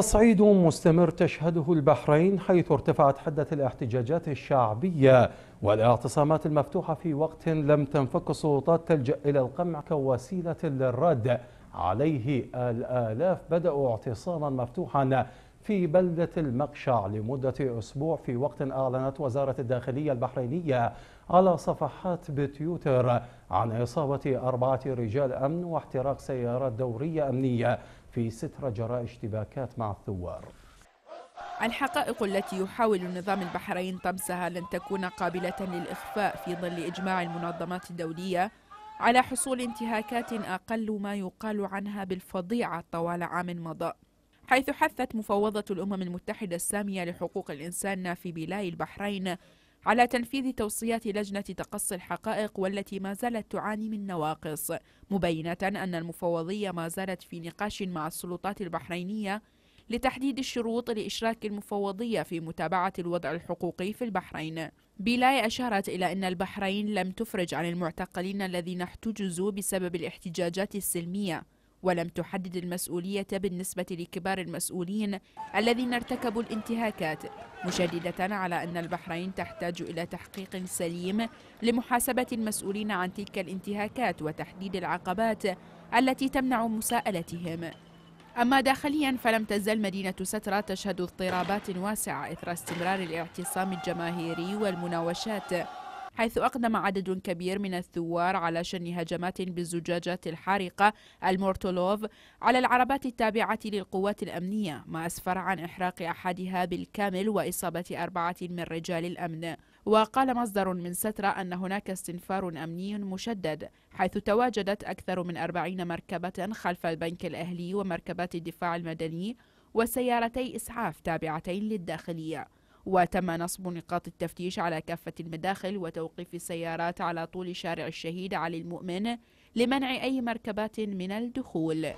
تصعيد مستمر تشهده البحرين حيث ارتفعت حدة الاحتجاجات الشعبية والاعتصامات المفتوحة في وقت لم تنفك السلطات تلجأ إلى القمع كوسيلة للرد عليه الآلاف بدأوا اعتصاما مفتوحا في بلدة المقشع لمدة أسبوع في وقت أعلنت وزارة الداخلية البحرينية على صفحات بتويتر عن إصابة أربعة رجال أمن واحتراق سيارات دورية أمنية في سترة جراء اشتباكات مع الثوار الحقائق التي يحاول نظام البحرين طمسها لن تكون قابلة للإخفاء في ظل إجماع المنظمات الدولية على حصول انتهاكات أقل ما يقال عنها بالفظيعة طوال عام مضى حيث حثت مفوضة الأمم المتحدة السامية لحقوق الإنسان في بلاي البحرين على تنفيذ توصيات لجنة تقصي الحقائق والتي ما زالت تعاني من نواقص مبينة أن المفوضية ما زالت في نقاش مع السلطات البحرينية لتحديد الشروط لإشراك المفوضية في متابعة الوضع الحقوقي في البحرين بلاي أشارت إلى أن البحرين لم تفرج عن المعتقلين الذين احتجزوا بسبب الاحتجاجات السلمية ولم تحدد المسؤولية بالنسبة لكبار المسؤولين الذين ارتكبوا الانتهاكات مشددة على أن البحرين تحتاج إلى تحقيق سليم لمحاسبة المسؤولين عن تلك الانتهاكات وتحديد العقبات التي تمنع مساءلتهم أما داخليا فلم تزل مدينة سترة تشهد اضطرابات واسعة إثر استمرار الاعتصام الجماهيري والمناوشات حيث أقدم عدد كبير من الثوار على شن هجمات بالزجاجات الحارقة المورتولوف على العربات التابعة للقوات الأمنية ما أسفر عن إحراق أحدها بالكامل وإصابة أربعة من رجال الأمن وقال مصدر من سترة أن هناك استنفار أمني مشدد حيث تواجدت أكثر من أربعين مركبة خلف البنك الأهلي ومركبات الدفاع المدني وسيارتي إسعاف تابعتين للداخلية وتم نصب نقاط التفتيش على كافة المداخل وتوقيف السيارات على طول شارع الشهيد علي المؤمن لمنع أي مركبات من الدخول